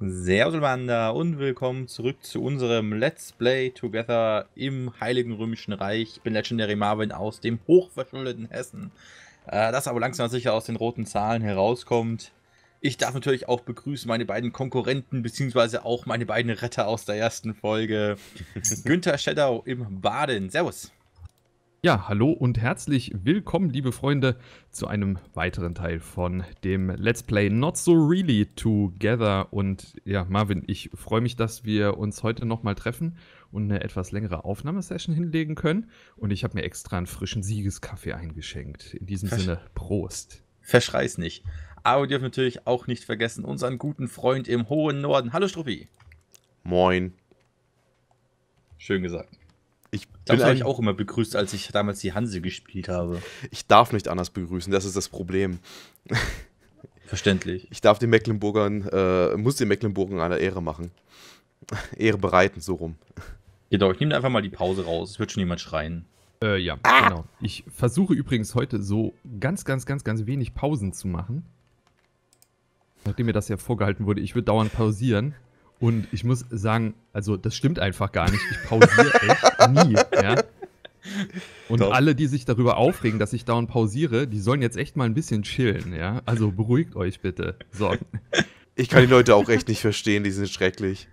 Servus Wander und willkommen zurück zu unserem Let's Play Together im Heiligen Römischen Reich. Ich bin Legendary Marvin aus dem hochverschuldeten Hessen, äh, das aber langsam sicher aus den roten Zahlen herauskommt. Ich darf natürlich auch begrüßen meine beiden Konkurrenten, beziehungsweise auch meine beiden Retter aus der ersten Folge. Günther Shadow im Baden. Servus. Ja, hallo und herzlich willkommen, liebe Freunde, zu einem weiteren Teil von dem Let's Play Not So Really Together. Und ja, Marvin, ich freue mich, dass wir uns heute nochmal treffen und eine etwas längere Aufnahmesession hinlegen können. Und ich habe mir extra einen frischen Siegeskaffee eingeschenkt. In diesem Versch Sinne, Prost. Verschreiß nicht. Aber wir dürfen natürlich auch nicht vergessen, unseren guten Freund im hohen Norden. Hallo Struppi. Moin. Schön gesagt. Ich das habe ich auch immer begrüßt, als ich damals die Hanse gespielt habe. Ich darf nicht anders begrüßen, das ist das Problem. Verständlich. Ich darf den Mecklenburgern, äh, muss den Mecklenburgern eine Ehre machen. Ehre bereiten, so rum. Genau, ich nehme einfach mal die Pause raus. Es wird schon jemand schreien. Äh, ja, ah! genau. Ich versuche übrigens heute so ganz, ganz, ganz, ganz wenig Pausen zu machen. Nachdem mir das ja vorgehalten wurde, ich würde dauernd pausieren. Und ich muss sagen, also das stimmt einfach gar nicht. Ich pausiere echt. Nie. Ja? Und Doch. alle, die sich darüber aufregen, dass ich dauernd pausiere, die sollen jetzt echt mal ein bisschen chillen, ja? Also beruhigt euch bitte. So. Ich kann die Leute auch echt nicht verstehen, die sind schrecklich.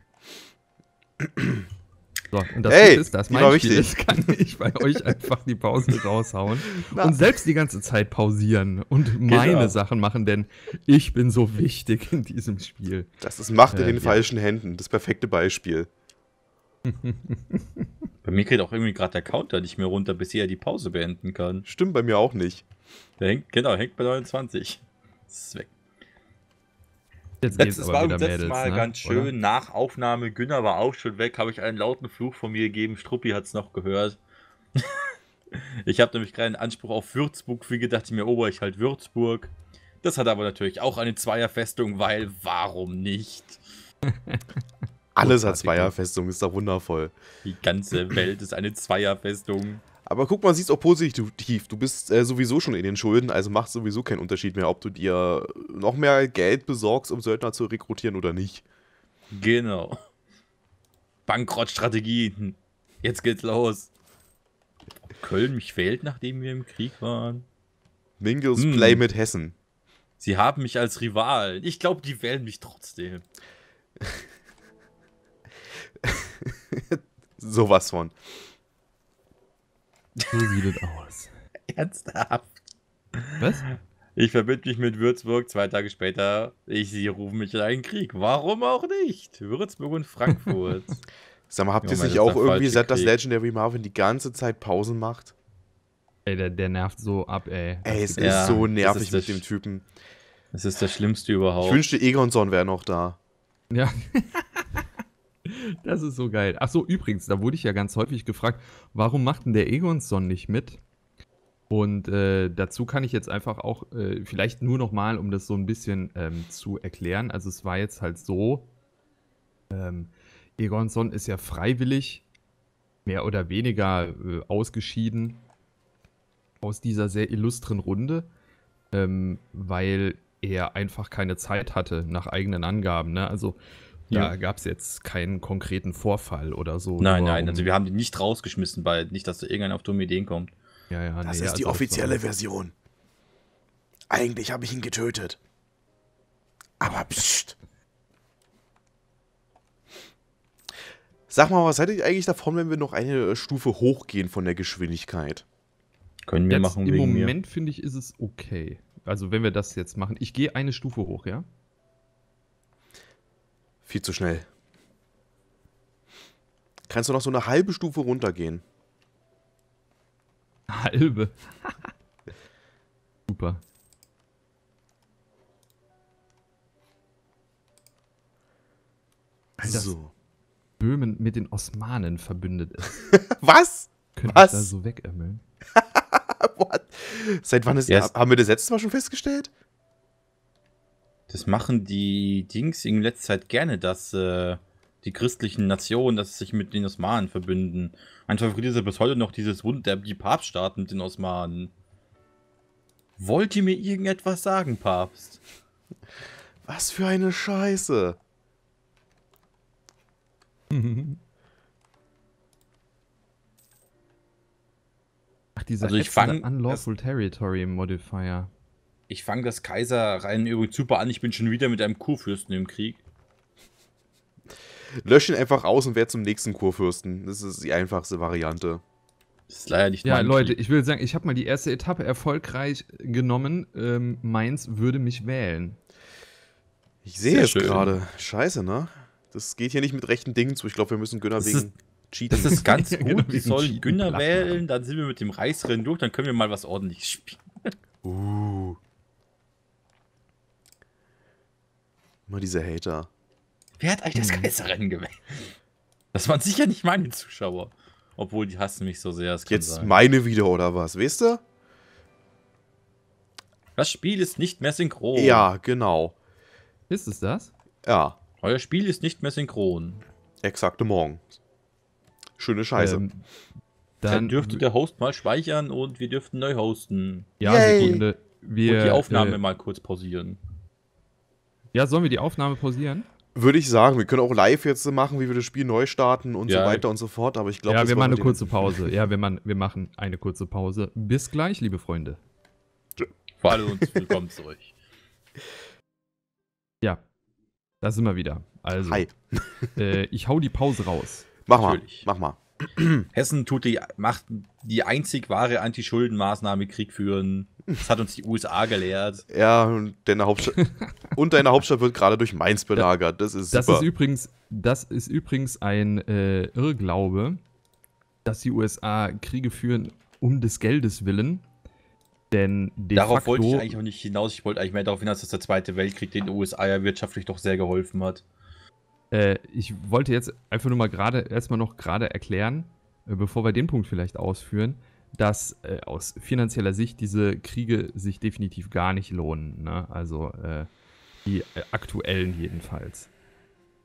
So, und das hey, ist, das. mein Spiel ist, kann ich bei euch einfach die Pause raushauen Na. und selbst die ganze Zeit pausieren und genau. meine genau. Sachen machen, denn ich bin so wichtig in diesem Spiel. Das ist Macht äh, in den ja. falschen Händen, das perfekte Beispiel bei mir geht auch irgendwie gerade der Counter nicht mehr runter, bis er die Pause beenden kann. Stimmt bei mir auch nicht. Der hängt, genau, hängt bei 29. Das ist weg. Jetzt letztes aber war letztes Mädels, Mal ne? ganz schön. Oder? Nach Aufnahme, Günner war auch schon weg, habe ich einen lauten Fluch von mir gegeben. Struppi hat es noch gehört. ich habe nämlich gerade einen Anspruch auf Würzburg. Wie gedacht, ich mir ober ich halt Würzburg. Das hat aber natürlich auch eine Zweierfestung, weil warum nicht? alles hat ne? Zweierfestung, ist doch wundervoll. Die ganze Welt ist eine Zweierfestung. Aber guck mal, siehst auch positiv. Du bist äh, sowieso schon in den Schulden, also macht sowieso keinen Unterschied mehr, ob du dir noch mehr Geld besorgst, um Söldner zu rekrutieren oder nicht. Genau. Bankrottstrategien. Jetzt geht's los. Köln mich wählt, nachdem wir im Krieg waren. Mingles hm. Play mit Hessen. Sie haben mich als Rival. Ich glaube, die wählen mich trotzdem. Sowas von. So sieht es aus. Ernsthaft. Was? Ich verbinde mich mit Würzburg, zwei Tage später, ich, sie rufen mich in einen Krieg. Warum auch nicht? Würzburg und Frankfurt. Sag mal, habt ihr sich auch irgendwie, seit das Legendary Marvin die ganze Zeit Pausen macht? Ey, der, der nervt so ab, ey. Ey, es ja, ist so nervig ist mit dem Typen. Das ist das Schlimmste überhaupt. Ich wünschte, Egonson wäre noch da. Ja. Das ist so geil. Achso, übrigens, da wurde ich ja ganz häufig gefragt, warum macht denn der Egonson nicht mit? Und äh, dazu kann ich jetzt einfach auch äh, vielleicht nur nochmal, um das so ein bisschen ähm, zu erklären. Also es war jetzt halt so, ähm, Egonson ist ja freiwillig mehr oder weniger äh, ausgeschieden aus dieser sehr illustren Runde, ähm, weil er einfach keine Zeit hatte nach eigenen Angaben. Ne? Also da gab es jetzt keinen konkreten Vorfall oder so. Nein, nein, also wir haben die nicht rausgeschmissen, weil nicht, dass da irgendeiner auf dumme Ideen kommt. Ja, ja, das nee, ist die also offizielle so. Version. Eigentlich habe ich ihn getötet. Aber pst. Sag mal, was hätte ich eigentlich davon, wenn wir noch eine äh, Stufe hochgehen von der Geschwindigkeit? Können wir jetzt machen. Im Moment finde ich, ist es okay. Also wenn wir das jetzt machen. Ich gehe eine Stufe hoch, ja? Viel zu schnell. Kannst du noch so eine halbe Stufe runtergehen? Halbe. Super. Alter, so. Böhmen mit den Osmanen verbündet ist. Was? Können wir da so wegämmeln? Seit wann ist, yes. haben wir das letztes Mal schon festgestellt? Das machen die Dings in letzter Zeit gerne, dass äh, die christlichen Nationen, dass sich mit den Osmanen verbünden. Mein Favorit ist ja bis heute noch dieses Wund der die Papststaaten mit den Osmanen. Wollt ihr mir irgendetwas sagen, Papst? Was für eine Scheiße. Ach, dieser also ich fange Unlawful Territory Modifier. Ich fange das Kaiserrein übrigens super an. Ich bin schon wieder mit einem Kurfürsten im Krieg. Lösch ihn einfach aus und werd zum nächsten Kurfürsten. Das ist die einfachste Variante. Das ist leider nicht Ja, Leute, Krieg. ich will sagen, ich habe mal die erste Etappe erfolgreich genommen. Ähm, Mainz würde mich wählen. Ich sehe es gerade. Scheiße, ne? Das geht hier nicht mit rechten Dingen zu. Ich glaube, wir müssen Günner das wegen ist, Cheaten. Das ist ganz gut. wir sollen Günner wählen, dann sind wir mit dem Reichsrennen durch, dann können wir mal was ordentliches spielen. Uh. Immer diese Hater. Wer hat eigentlich das Kaiserrennen hm. gewählt? Das waren sicher nicht meine Zuschauer. Obwohl, die hassen mich so sehr. Jetzt sein. meine wieder, oder was? Weißt du? Das Spiel ist nicht mehr synchron. Ja, genau. Ist es das? Ja. Euer Spiel ist nicht mehr synchron. Exakte Morgen. Schöne Scheiße. Ähm, dann, dann, dürfte der Host mal speichern und wir dürften neu hosten. Ja, Yay. Sekunde. Wir, und die Aufnahme äh, mal kurz pausieren. Ja, sollen wir die Aufnahme pausieren? Würde ich sagen, wir können auch live jetzt machen, wie wir das Spiel neu starten und ja, so weiter und so fort, aber ich glaube, Ja, wir machen eine kurze Pause. Ja, wir machen, wir machen eine kurze Pause. Bis gleich, liebe Freunde. Hallo und willkommen zurück. Ja, da sind wir wieder. Also, Hi. Äh, ich hau die Pause raus. Mach Natürlich. mal, mach mal. Hessen tut die, macht die einzig wahre anti schulden Krieg führen. Das hat uns die USA gelehrt. Ja, und deine Hauptstadt, und deine Hauptstadt wird gerade durch Mainz belagert. Das ist das Ist übrigens, das ist übrigens ein äh, Irrglaube, dass die USA Kriege führen um des Geldes willen. Denn Darauf facto, wollte ich eigentlich auch nicht hinaus. Ich wollte eigentlich mehr darauf hinaus, dass der Zweite Weltkrieg den USA ja wirtschaftlich doch sehr geholfen hat. Äh, ich wollte jetzt einfach nur mal gerade erstmal noch gerade erklären, äh, bevor wir den Punkt vielleicht ausführen, dass äh, aus finanzieller Sicht diese Kriege sich definitiv gar nicht lohnen. Ne? Also äh, die äh, aktuellen jedenfalls.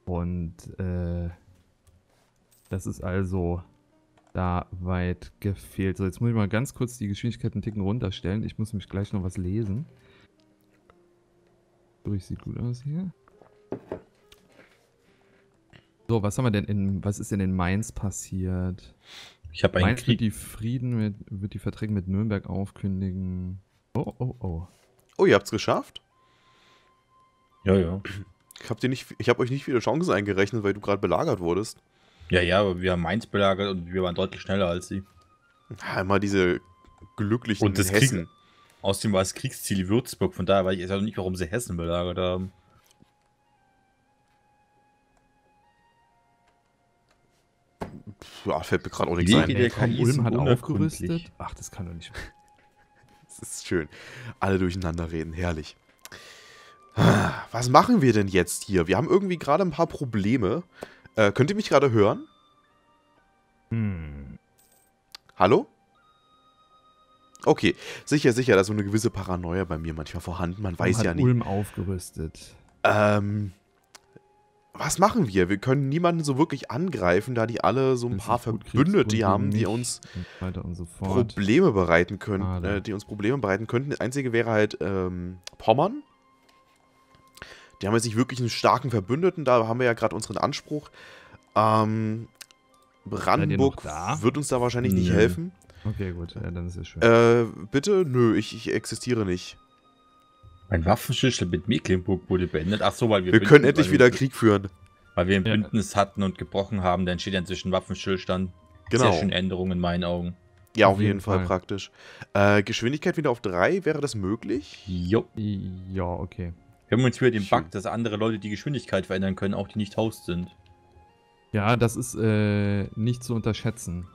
Und äh, das ist also da weit gefehlt. So, jetzt muss ich mal ganz kurz die Geschwindigkeit einen Ticken runterstellen. Ich muss nämlich gleich noch was lesen. Durch sieht gut aus hier. So, was haben wir denn in. Was ist denn in Mainz passiert? Ich habe einen Krieg. Wird die Frieden mit, wird die Verträge mit Nürnberg aufkündigen. Oh, oh, oh. Oh, ihr habt's geschafft? Ja, ja. Ich habe hab euch nicht viele Chancen eingerechnet, weil du gerade belagert wurdest. Ja, ja, aber wir haben Mainz belagert und wir waren deutlich schneller als sie. Ja, immer diese glücklichen und das Hessen. Kriegen. Außerdem war es Kriegsziel Würzburg, von daher weiß ich jetzt auch nicht, warum sie Hessen belagert haben. ja, ah, fällt mir gerade auch nichts ein. Der Kai Ulm hat aufgerüstet. Ach, das kann doch nicht. das ist schön. Alle durcheinander reden, herrlich. Ah, was machen wir denn jetzt hier? Wir haben irgendwie gerade ein paar Probleme. Äh, könnt ihr mich gerade hören? Hm. Hallo? Okay, sicher, sicher, da ist so eine gewisse Paranoia bei mir manchmal vorhanden. Man weiß Man hat ja nicht. Ulm aufgerüstet. Ähm, was machen wir? Wir können niemanden so wirklich angreifen, da die alle so ein das paar Verbündete haben, die uns so Probleme bereiten können, ah, äh, die uns Probleme bereiten könnten. Das einzige wäre halt ähm, Pommern. Die haben jetzt nicht wirklich einen starken Verbündeten, da haben wir ja gerade unseren Anspruch. Ähm, Brandenburg wird uns da wahrscheinlich Nö. nicht helfen. Okay, gut, ja, dann ist es schön. Äh, bitte? Nö, ich, ich existiere nicht. Mein Waffenstillstand mit Mecklenburg wurde beendet. Ach so, weil wir. Wir können endlich wieder Krieg führen. Weil wir ein ja. Bündnis hatten und gebrochen haben, Da entsteht ja inzwischen Waffenstillstand. Genau. Sehr schön Änderung in meinen Augen. Ja, auf, auf jeden, jeden Fall, Fall, praktisch. Äh, Geschwindigkeit wieder auf 3, wäre das möglich? Jo. Ja, okay. Wir haben uns wieder den Bug, dass andere Leute die Geschwindigkeit verändern können, auch die nicht Host sind. Ja, das ist äh, nicht zu unterschätzen.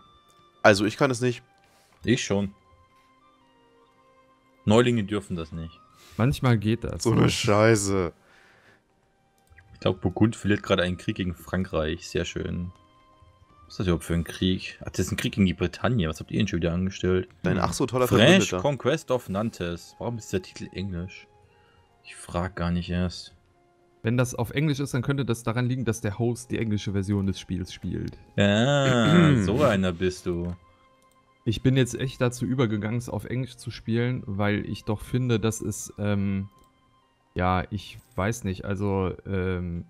Also ich kann es nicht. Ich schon. Neulinge dürfen das nicht. Manchmal geht das. So eine ne? Scheiße. Ich glaube, Burgund verliert gerade einen Krieg gegen Frankreich. Sehr schön. Was ist das überhaupt für ein Krieg? Ach, das ist ein Krieg gegen die Bretagne. Was habt ihr denn schon wieder angestellt? Dein ach so toller French Verbündeter. Conquest of Nantes. Warum ist der Titel Englisch? Ich frag gar nicht erst. Wenn das auf Englisch ist, dann könnte das daran liegen, dass der Host die englische Version des Spiels spielt. Ja, ah, so einer bist du. Ich bin jetzt echt dazu übergegangen, es auf Englisch zu spielen, weil ich doch finde, dass es, ähm, ja, ich weiß nicht, also, ähm,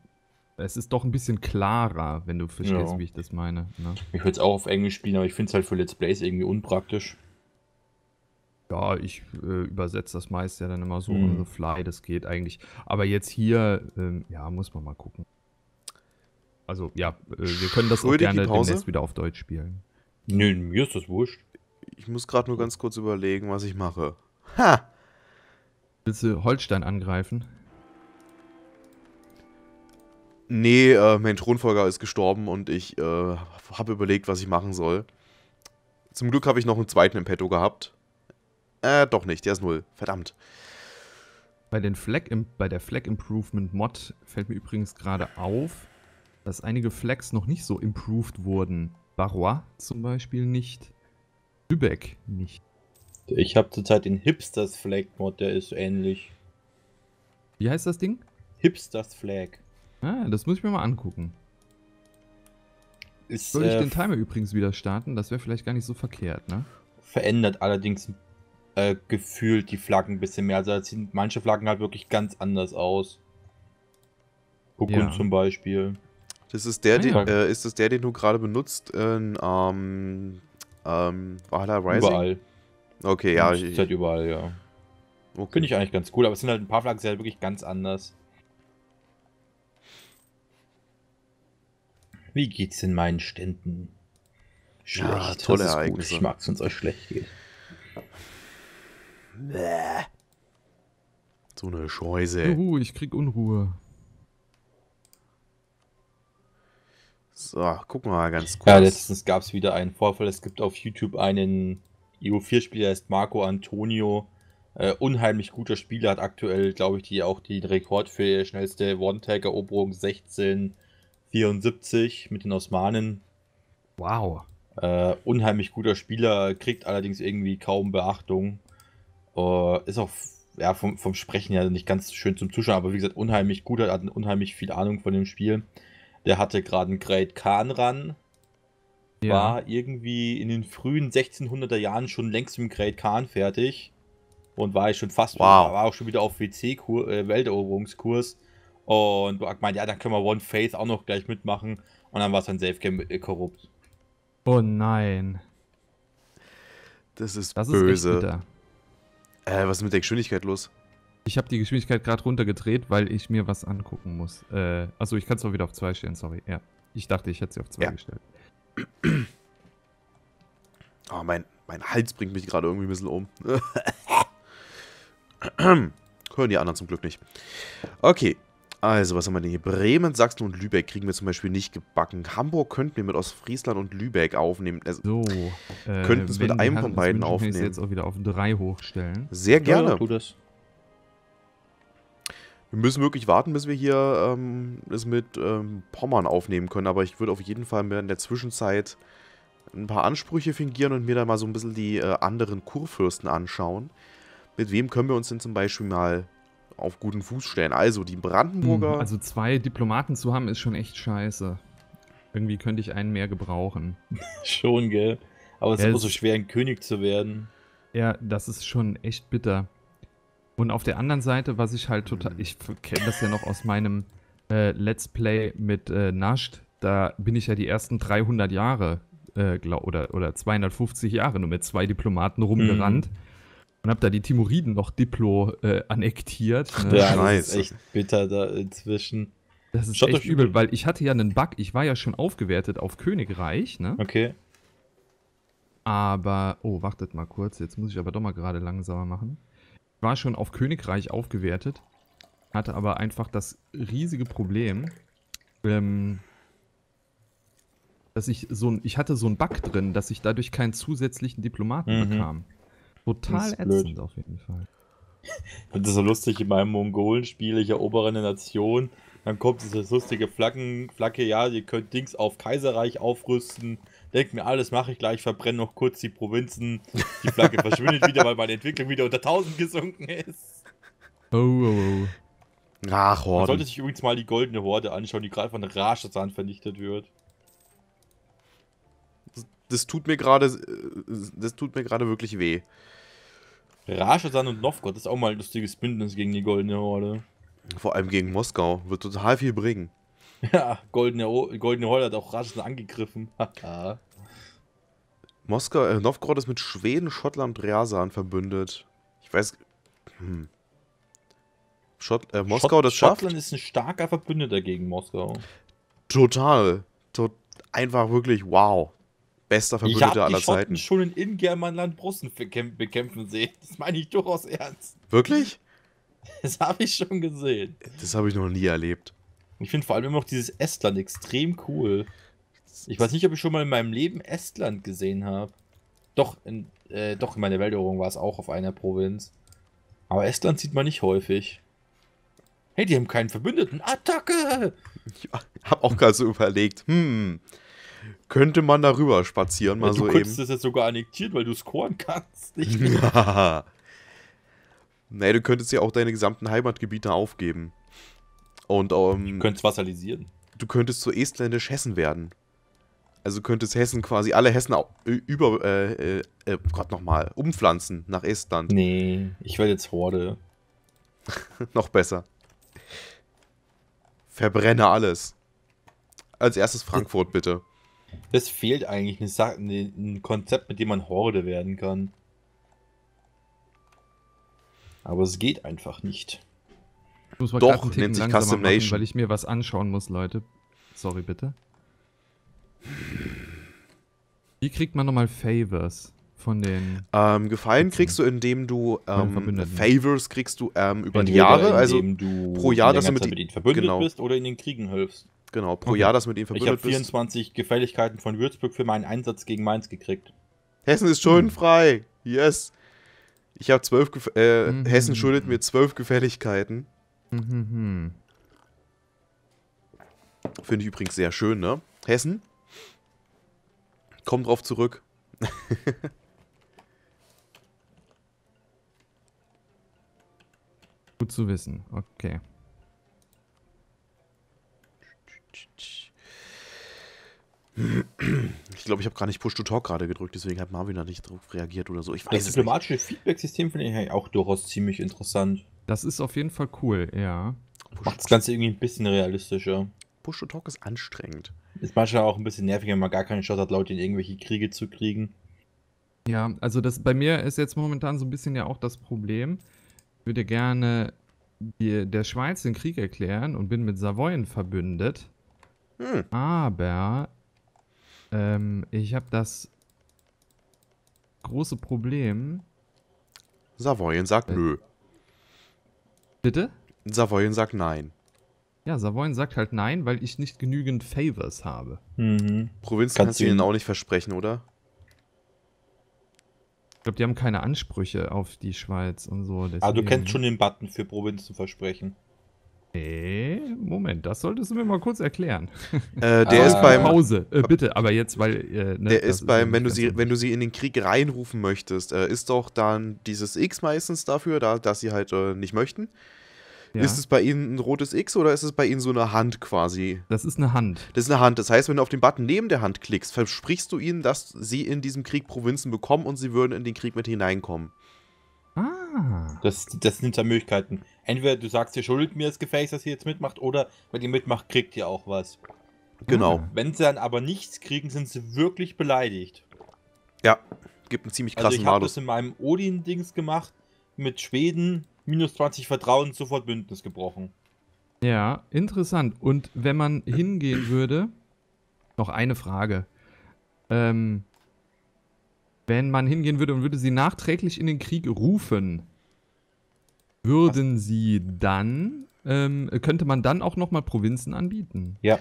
es ist doch ein bisschen klarer, wenn du verstehst, ja. wie ich das meine. Ne? Ich würde es auch auf Englisch spielen, aber ich finde es halt für Let's Plays irgendwie unpraktisch. Ja, ich äh, übersetze das meist ja dann immer so mhm. on the fly, das geht eigentlich. Aber jetzt hier, ähm, ja, muss man mal gucken. Also ja, äh, wir können das auch gerne demnächst wieder auf Deutsch spielen. Nö, nee, mir ist das wurscht. Ich muss gerade nur ganz kurz überlegen, was ich mache. Ha! Willst du Holstein angreifen? Nee, äh, mein Thronfolger ist gestorben und ich äh, habe überlegt, was ich machen soll. Zum Glück habe ich noch einen zweiten im Petto gehabt. Äh, doch nicht, der ist null. Verdammt. Bei, den Flag bei der Flag Improvement Mod fällt mir übrigens gerade auf, dass einige Flags noch nicht so improved wurden. Barrois zum Beispiel nicht. Lübeck nicht. Ich habe zurzeit den Hipsters Flag Mod, der ist ähnlich. Wie heißt das Ding? Hipsters Flag. Ah, das muss ich mir mal angucken. Ist, Soll ich äh, den Timer übrigens wieder starten? Das wäre vielleicht gar nicht so verkehrt, ne? Verändert allerdings äh, gefühlt die Flaggen ein bisschen mehr. Also sehen manche Flaggen halt wirklich ganz anders aus. ja. zum Beispiel. Das ist der, den, äh, ist das der, den du gerade benutzt in ähm, ähm, Valhalla Rising? Überall. Okay, ja. Ich, halt überall, ja. Okay. Finde ich eigentlich ganz cool, aber es sind halt ein paar Flaggen, die halt wirklich ganz anders. Wie geht's in meinen Ständen? Schlecht. Ja, tolle das ist Ereignisse. Gut. Ich mag's, wenn es euch schlecht geht. Bäh. So eine Scheuse. Juhu, ich krieg Unruhe. So, gucken wir mal ganz kurz. Ja, letztens gab es wieder einen Vorfall. Es gibt auf YouTube einen EU4-Spieler, der ist Marco Antonio. Äh, unheimlich guter Spieler, hat aktuell, glaube ich, die, auch den Rekord für die schnellste One-Tag-Eroberung 1674 mit den Osmanen. Wow. Äh, unheimlich guter Spieler, kriegt allerdings irgendwie kaum Beachtung. Äh, ist auch ja, vom, vom Sprechen her nicht ganz schön zum Zuschauen, aber wie gesagt, unheimlich gut, hat, hat unheimlich viel Ahnung von dem Spiel. Der hatte gerade einen Great Khan ran. Ja. War irgendwie in den frühen 1600er Jahren schon längst mit dem Great Khan fertig. Und war schon fast, wow. war auch schon wieder auf WC-Welteroberungskurs. Äh, und Burak meinte, ja, dann können wir One Faith auch noch gleich mitmachen. Und dann war es dann Safecam äh, korrupt. Oh nein. Das ist das böse. Ist äh, was ist mit der Geschwindigkeit los? Ich habe die Geschwindigkeit gerade runtergedreht, weil ich mir was angucken muss. Äh, achso, ich kann es auch wieder auf 2 stellen, sorry. Ja. Ich dachte, ich hätte sie auf 2 ja. gestellt. Oh, mein, mein Hals bringt mich gerade irgendwie ein bisschen um. Hören die anderen zum Glück nicht. Okay. Also, was haben wir denn hier? Bremen, Sachsen und Lübeck kriegen wir zum Beispiel nicht gebacken. Hamburg könnten wir mit Ostfriesland und Lübeck aufnehmen. Also, so. Äh, könnten es mit äh, einem von beiden aufnehmen. Ich jetzt auch wieder auf drei hochstellen. Sehr gerne. Ja, tu wir müssen wirklich warten, bis wir hier ähm, es mit ähm, Pommern aufnehmen können. Aber ich würde auf jeden Fall mir in der Zwischenzeit ein paar Ansprüche fingieren und mir dann mal so ein bisschen die äh, anderen Kurfürsten anschauen. Mit wem können wir uns denn zum Beispiel mal auf guten Fuß stellen? Also die Brandenburger... Hm, also zwei Diplomaten zu haben, ist schon echt scheiße. Irgendwie könnte ich einen mehr gebrauchen. schon, gell? Aber es ist immer so schwer, ein König zu werden. Ja, das ist schon echt bitter. Und auf der anderen Seite, was ich halt total, mhm. ich kenne das ja noch aus meinem äh, Let's Play mit äh, Nasht, da bin ich ja die ersten 300 Jahre äh, glaub, oder, oder 250 Jahre nur mit zwei Diplomaten rumgerannt. Mhm. Und hab da die Timuriden noch Diplo äh, annektiert. Ne? Ja, das ist echt bitter da inzwischen. Das ist Schaut echt übel, weil ich hatte ja einen Bug. Ich war ja schon aufgewertet auf Königreich, ne? Okay. Aber, oh, wartet mal kurz. Jetzt muss ich aber doch mal gerade langsamer machen war schon auf Königreich aufgewertet, hatte aber einfach das riesige Problem, ähm, dass ich so ein, ich hatte so einen Bug drin, dass ich dadurch keinen zusätzlichen Diplomaten mhm. bekam. Total ätzend blöd. auf jeden Fall. Das ist so lustig, in meinem Mongolen-Spiel, ich erobere eine Nation, dann kommt diese lustige Flaggen, Flagge, ja, ihr könnt Dings auf Kaiserreich aufrüsten denke mir, alles mache ich gleich, verbrenne noch kurz die Provinzen, die Flagge verschwindet wieder, weil meine Entwicklung wieder unter 1000 gesunken ist. Oh, oh, oh. Ach, Horden. Man sollte sich übrigens mal die goldene Horde anschauen, die gerade von Rashazan vernichtet wird. Das, tut mir gerade, äh, das tut mir gerade wirklich weh. Rashazan und Novgorod ist auch mal ein lustiges Bündnis gegen die goldene Horde. Vor allem gegen Moskau, wird total viel bringen. Ja, Goldene, Goldene Horde hat auch Russland angegriffen. Ah. Moskau, äh, Novgorod ist mit Schweden, Schottland und verbündet. Ich weiß. Hm. Schott, äh, Moskau Schott, das schafft. Schottland ist ein starker Verbündeter gegen Moskau. Total. To einfach wirklich, wow. Bester Verbündeter aller die Schotten Zeiten. Ich schon in Ingermanland Russen bekämpfen sehen. Das meine ich durchaus ernst. Wirklich? Das habe ich schon gesehen. Das habe ich noch nie erlebt ich finde vor allem immer noch dieses Estland extrem cool. Ich weiß nicht, ob ich schon mal in meinem Leben Estland gesehen habe. Doch, in, äh, doch, in meiner Welteroberung war es auch auf einer Provinz. Aber Estland sieht man nicht häufig. Hey, die haben keinen Verbündeten. Attacke! Ich habe auch gerade so überlegt, hm, könnte man darüber spazieren, mal ja, so eben. Du könntest das jetzt sogar annektieren, weil du scoren kannst. Ich ja. Naja, du könntest ja auch deine gesamten Heimatgebiete aufgeben. Und, ähm, du könntest vasalisieren. Du könntest zu Estländisch Hessen werden. Also könntest Hessen quasi alle Hessen über, äh, äh, äh oh Gott nochmal, umpflanzen nach Estland. Nee, ich werde jetzt Horde. noch besser. Verbrenne alles. Als erstes Frankfurt, bitte. Es fehlt eigentlich eine Sa eine, ein Konzept, mit dem man Horde werden kann. Aber es geht einfach nicht muss mal Doch, nennt sich Custom Nation. Machen, weil ich mir was anschauen muss, Leute. Sorry, bitte. Wie kriegt man nochmal Favors von den... Ähm, Gefallen Sitzen. kriegst du, indem du ähm, Favors kriegst du ähm, über die Jahre, also pro Jahr, dass du mit, mit ihnen verbündet genau. bist oder in den Kriegen hilfst. Genau, pro okay. Jahr, dass du mit ihnen verbündet bist. Ich habe 24 bist. Gefälligkeiten von Würzburg für meinen Einsatz gegen Mainz gekriegt. Hessen ist schuldenfrei. Hm. Yes. Ich habe zwölf. Gef äh, mhm. Hessen schuldet mir zwölf Gefälligkeiten. Mhm, mhm, mhm. Finde ich übrigens sehr schön, ne? Hessen? Komm drauf zurück. Gut zu wissen, okay. Ich glaube, ich habe gar nicht Push to Talk gerade gedrückt, deswegen hat Marvin da nicht drauf reagiert oder so. Ich weiß das diplomatische Feedback-System finde ich auch durchaus ziemlich interessant. Das ist auf jeden Fall cool, ja. Macht das Ganze irgendwie ein bisschen realistischer. Push to Talk ist anstrengend. Ist manchmal auch ein bisschen nervig, wenn man gar keine Chance hat, laut in irgendwelche Kriege zu kriegen. Ja, also das bei mir ist jetzt momentan so ein bisschen ja auch das Problem. Ich würde gerne die, der Schweiz den Krieg erklären und bin mit Savoyen verbündet. Hm. Aber ähm, ich habe das große Problem. Savoyen sagt äh, nö. Bitte? Savoyen sagt nein. Ja, Savoyen sagt halt nein, weil ich nicht genügend Favors habe. Mhm. Provinz kannst, kannst du ihnen auch nicht versprechen, oder? Ich glaube, die haben keine Ansprüche auf die Schweiz und so. Deswegen. Ah, du kennst schon den Button für Provinzen versprechen. Nee, Moment, das solltest du mir mal kurz erklären. Äh, der also ist beim. Pause, äh, bitte, aber jetzt, weil. Äh, ne, der ist beim, ist wenn du, sie, wenn du sie in den Krieg reinrufen möchtest, äh, ist doch dann dieses X meistens dafür, da, dass sie halt äh, nicht möchten. Ja. Ist es bei ihnen ein rotes X oder ist es bei ihnen so eine Hand quasi? Das ist eine Hand. Das ist eine Hand. Das heißt, wenn du auf den Button neben der Hand klickst, versprichst du ihnen, dass sie in diesem Krieg Provinzen bekommen und sie würden in den Krieg mit hineinkommen. Ah. Das, das sind da Möglichkeiten. Entweder du sagst, ihr schuldet mir das Gefäß, dass ihr jetzt mitmacht, oder wenn ihr mitmacht, kriegt ihr auch was. Genau. Ah. Wenn sie dann aber nichts kriegen, sind sie wirklich beleidigt. Ja, gibt einen ziemlich also krassen also ich habe das in meinem Odin-Dings gemacht, mit Schweden, minus 20 Vertrauen, sofort Bündnis gebrochen. Ja, interessant. Und wenn man hingehen würde, noch eine Frage. Ähm, wenn man hingehen würde und würde sie nachträglich in den Krieg rufen, würden sie dann, ähm, könnte man dann auch nochmal Provinzen anbieten. Ja.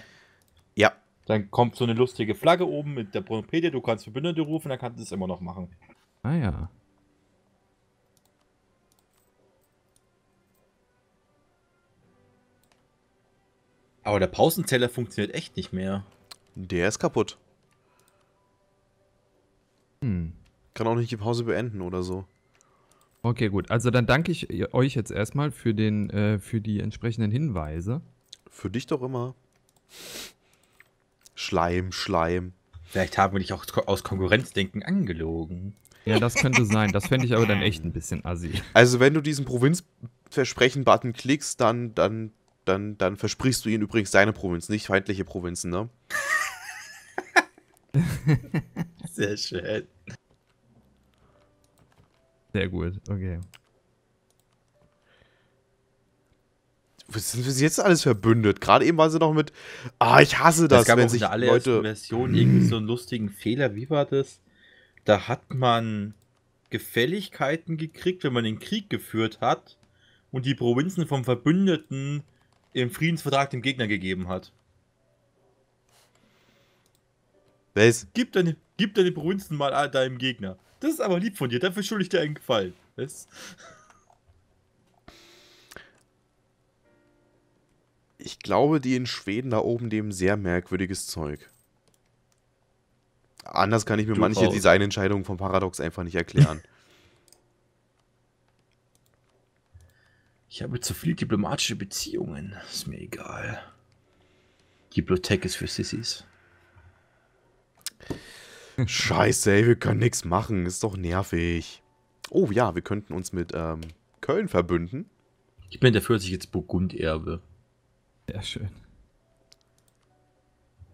Ja. Dann kommt so eine lustige Flagge oben mit der Trompete, du kannst Verbündete rufen, dann kannst du es immer noch machen. Ah ja. Aber der Pausenzeller funktioniert echt nicht mehr. Der ist kaputt. Hm kann auch nicht die Pause beenden oder so. Okay, gut. Also dann danke ich euch jetzt erstmal für, den, äh, für die entsprechenden Hinweise. Für dich doch immer. Schleim, Schleim. Vielleicht haben wir dich auch aus Konkurrenzdenken angelogen. Ja, das könnte sein. Das fände ich aber dann echt ein bisschen assi. Also wenn du diesen Provinzversprechen-Button klickst, dann, dann, dann, dann versprichst du ihnen übrigens deine Provinz, nicht feindliche Provinzen, ne? Sehr schön. Sehr gut, okay. Was sind wir jetzt alles verbündet? Gerade eben war sie noch mit, ah, ich hasse das, es gab wenn sich der Leute... Version irgendwie so einen lustigen Fehler, wie war das? Da hat man Gefälligkeiten gekriegt, wenn man den Krieg geführt hat und die Provinzen vom Verbündeten im Friedensvertrag dem Gegner gegeben hat. Was? Gib deine, gib deine Provinzen mal deinem Gegner. Das ist aber lieb von dir. Dafür schulde ich dir einen Gefallen. Weißt? Ich glaube, die in Schweden da oben nehmen sehr merkwürdiges Zeug. Anders kann ich mir du manche auch. Designentscheidungen von Paradox einfach nicht erklären. Ich habe zu viel diplomatische Beziehungen. Ist mir egal. Bibliothek ist für Sissys. Scheiße, ey, wir können nichts machen. Ist doch nervig. Oh ja, wir könnten uns mit ähm, Köln verbünden. Ich bin dafür, dass ich jetzt Burgund erbe. Sehr schön.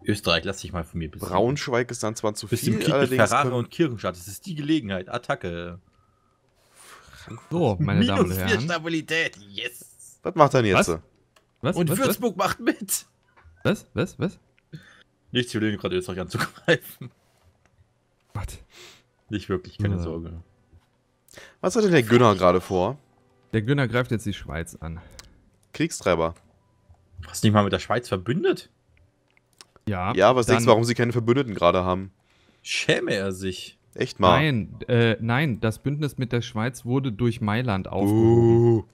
Österreich, lass dich mal von mir besiegen. Braunschweig ist dann zwar zu Bis viel, im Krieg allerdings... Ferrara und Kirchenstadt, das ist die Gelegenheit. Attacke. So, meine Minus Damen und Herren. Stabilität, yes. Was macht er jetzt? Was? Was? Und was? Würzburg was? macht mit. Was? Was? Was? Nichts, wir lehnen gerade Österreich anzugreifen. Gott. Nicht wirklich, keine ja. Sorge. Was hat denn der Günner gerade vor? Der Günner greift jetzt die Schweiz an. Kriegstreiber. Was nicht mal mit der Schweiz verbündet? Ja. Ja, was denkst du, warum sie keine Verbündeten gerade haben? Schäme er sich. Echt mal? Nein, äh, nein, das Bündnis mit der Schweiz wurde durch Mailand aufgehoben. Uh.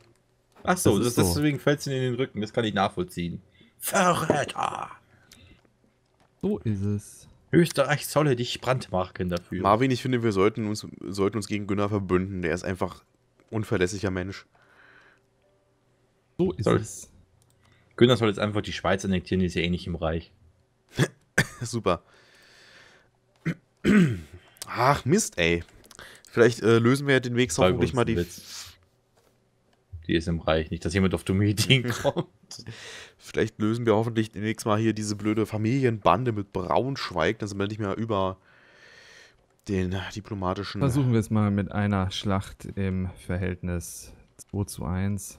Ach so, das das, so. deswegen fällt es ihnen in den Rücken, das kann ich nachvollziehen. Verräter! So ist es. Österreich solle dich brandmarken dafür. Marvin, ich finde, wir sollten uns, sollten uns gegen Günther verbünden. Der ist einfach unverlässlicher Mensch. So ist soll. es. Günther soll jetzt einfach die Schweiz annektieren, die ist ja eh nicht im Reich. Super. Ach, Mist, ey. Vielleicht äh, lösen wir ja den Weg hoffentlich mal die Witz die ist im Reich. Nicht, dass jemand auf dumme Ideen kommt. Vielleicht lösen wir hoffentlich nächstes Mal hier diese blöde Familienbande mit Braunschweig. Dann sind wir nicht mehr über den diplomatischen. Versuchen wir es mal mit einer Schlacht im Verhältnis 2 zu 1.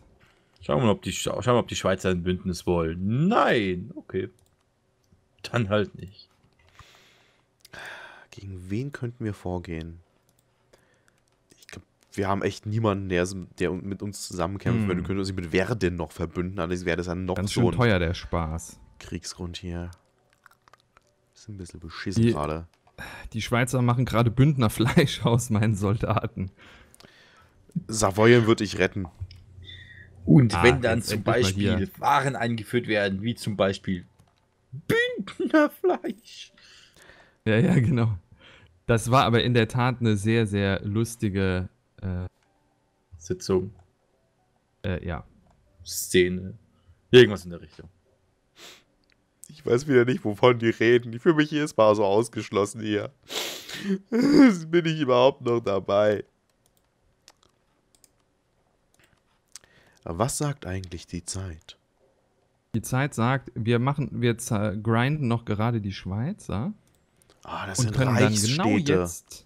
Schauen wir mal, ob die, schauen wir, ob die Schweizer ein Bündnis wollen. Nein! Okay. Dann halt nicht. Gegen wen könnten wir vorgehen? wir haben echt niemanden, der, der mit uns zusammenkämpft. Hm. Wir können uns mit Werden noch verbünden, allerdings wäre das dann noch Ganz so schön teuer, der Spaß. Kriegsgrund hier. Ist ein bisschen beschissen gerade. Die Schweizer machen gerade Bündner Fleisch aus meinen Soldaten. Savoyen würde ich retten. Und ah, wenn dann zum Beispiel Waren eingeführt werden, wie zum Beispiel Bündnerfleisch. Ja, ja, genau. Das war aber in der Tat eine sehr, sehr lustige äh, Sitzung. Äh, ja. Szene. Irgendwas in der Richtung. Ich weiß wieder nicht, wovon die reden. Ich fühle mich jedes Mal so ausgeschlossen hier. Bin ich überhaupt noch dabei? Aber was sagt eigentlich die Zeit? Die Zeit sagt, wir machen, wir grinden noch gerade die Schweizer. Ah, das und sind können Reichsstädte. Dann genau jetzt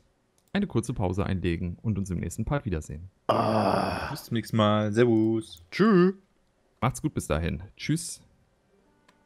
eine kurze Pause einlegen und uns im nächsten Part wiedersehen. Ah. Bis zum nächsten Mal. Servus. Tschüss. Macht's gut bis dahin. Tschüss.